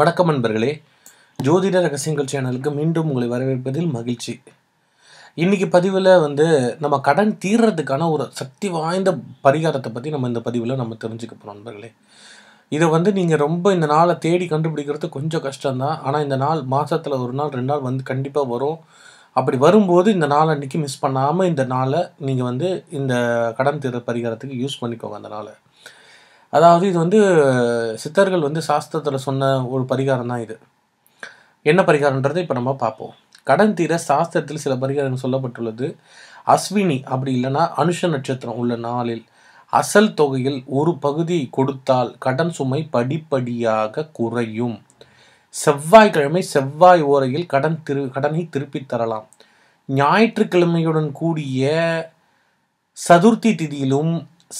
வணக்கம் நண்பர்களே ஜோதிட ரகசியங்கள் சேனலுக்கு மீண்டும் உங்களை வரவேற்பதில் மகிழ்ச்சி இன்றைக்கி பதிவில் வந்து நம்ம கடன் தீர்றதுக்கான ஒரு சக்தி வாய்ந்த பரிகாரத்தை பற்றி நம்ம இந்த பதிவில் நம்ம தெரிஞ்சுக்க போகிறோம் நண்பர்களே இதை வந்து நீங்கள் ரொம்ப இந்த நாளை தேடி கண்டுபிடிக்கிறது கொஞ்சம் கஷ்டம்தான் ஆனால் இந்த நாள் மாதத்தில் ஒரு நாள் ரெண்டு நாள் வந்து கண்டிப்பாக வரும் அப்படி வரும்போது இந்த நாள் அன்றைக்கி மிஸ் பண்ணாமல் இந்த நாளை நீங்கள் வந்து இந்த கடன் தீர்ற பரிகாரத்துக்கு யூஸ் பண்ணிக்கோங்க அந்த நாளை அதாவது இது வந்து சித்தர்கள் வந்து சாஸ்திரத்தில் சொன்ன ஒரு பரிகாரம் தான் இது என்ன பரிகாரன்றதை இப்போ நம்ம பார்ப்போம் கடன் தீர சாஸ்திரத்தில் சில பரிகாரங்கள் சொல்லப்பட்டுள்ளது அஸ்வினி அப்படி இல்லைன்னா அனுஷ நட்சத்திரம் உள்ள நாளில் அசல் தொகையில் ஒரு பகுதி கொடுத்தால் கடன் சுமை படிப்படியாக குறையும் செவ்வாய்க்கிழமை செவ்வாய் ஓரையில் கடன் திரு கடனை திருப்பித் தரலாம் ஞாயிற்றுக்கிழமையுடன் கூடிய சதுர்த்தி திதியிலும்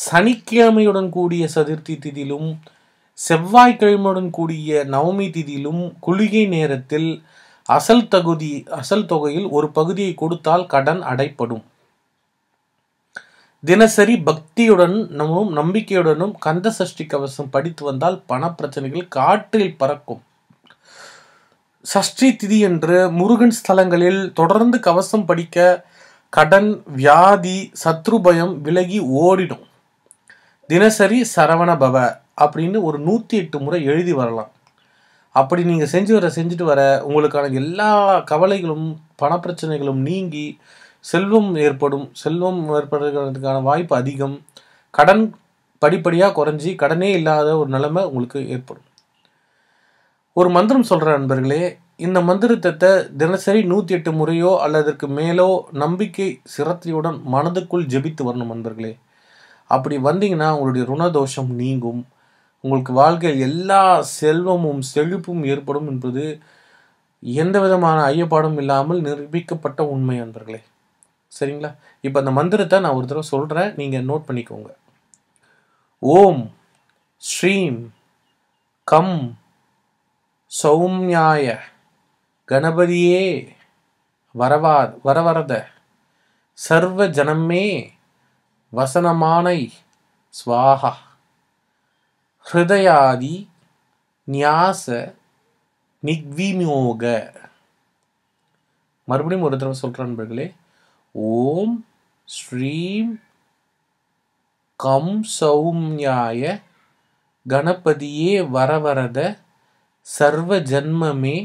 சனிக்கிழமையுடன் கூடிய சதுர்த்தி திதியிலும் செவ்வாய்க்கிழமையுடன் கூடிய நவமி திதியிலும் குளிகை நேரத்தில் அசல் தகுதி அசல் தொகையில் ஒரு பகுதியை கொடுத்தால் கடன் அடைப்படும் தினசரி பக்தியுடன் நம்மும் நம்பிக்கையுடனும் கந்த சஷ்டி கவசம் படித்து வந்தால் பண பிரச்சனைகள் காற்றில் பறக்கும் சஷ்டி திதி என்று முருகன் ஸ்தலங்களில் தொடர்ந்து கவசம் படிக்க கடன் வியாதி சத்ருபயம் விலகி ஓடிடும் தினசரி சரவண பவ அப்படின்னு ஒரு நூற்றி எட்டு முறை எழுதி வரலாம் அப்படி நீங்கள் செஞ்சு வர செஞ்சுட்டு வர உங்களுக்கான எல்லா கவலைகளும் பணப்பிரச்சனைகளும் நீங்கி செல்வம் ஏற்படும் செல்வம் ஏற்படுறதுக்கான வாய்ப்பு அதிகம் கடன் படிப்படியாக குறைஞ்சி கடனே இல்லாத ஒரு நிலைமை உங்களுக்கு ஏற்படும் ஒரு மந்திரம் சொல்கிற நண்பர்களே இந்த மந்திரத்தை தினசரி நூற்றி எட்டு முறையோ அல்லதற்கு மேலோ நம்பிக்கை சிரத்தையுடன் மனதுக்குள் ஜெபித்து வரணும் நண்பர்களே அப்படி வந்தீங்கன்னா உங்களுடைய ருணதோஷம் நீங்கும் உங்களுக்கு வாழ்க்கையில் எல்லா செல்வமும் செழிப்பும் ஏற்படும் என்பது எந்த விதமான ஐயப்பாடும் இல்லாமல் நிரூபிக்கப்பட்ட உண்மை அன்பர்களே சரிங்களா இப்போ அந்த மந்திரத்தை நான் ஒரு தடவை சொல்கிறேன் நீங்கள் நோட் பண்ணிக்கோங்க ஓம் ஸ்ரீம் கம் சௌம்யாய கணபதியே வரவா வரவரத சர்வ ஜனமே வசனமானை ஸ்வாஹா ஹிருதயாதி நியாச நிக்விமியோக மறுபடியும் ஒரு தடவை சொல்கிற நண்பர்களே ஓம் ஸ்ரீம் கம் சௌம்யாய கணபதியே வரவரத சர்வ ஜன்மமே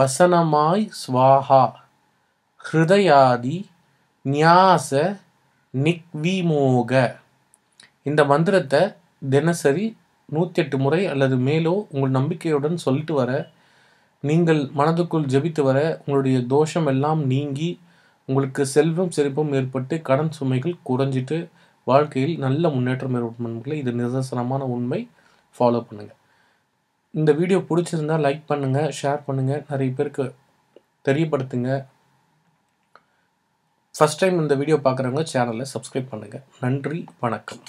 வசனமாய் ஸ்வாகா ஹிருதயாதி நியாச நிக்விமோக இந்த மந்திரத்தை தினசரி நூற்றி எட்டு முறை அல்லது மேலோ உங்கள் நம்பிக்கையுடன் சொல்லிட்டு வர நீங்கள் மனதுக்குள் ஜெபித்து வர உங்களுடைய தோஷம் எல்லாம் நீங்கி உங்களுக்கு செல்வம் செழிப்பும் ஏற்பட்டு கடன் சுமைகள் குறைஞ்சிட்டு வாழ்க்கையில் நல்ல முன்னேற்றம் ஏற்படும் இது நிதர்சனமான உண்மை ஃபாலோ பண்ணுங்கள் இந்த வீடியோ பிடிச்சிருந்தால் லைக் பண்ணுங்கள் ஷேர் பண்ணுங்கள் நிறைய பேருக்கு தெரியப்படுத்துங்க ஃபஸ்ட் டைம் இந்த வீடியோ பார்க்குறவங்க சேனலை சப்ஸ்கிரைப் பண்ணுங்கள் நன்றி வணக்கம்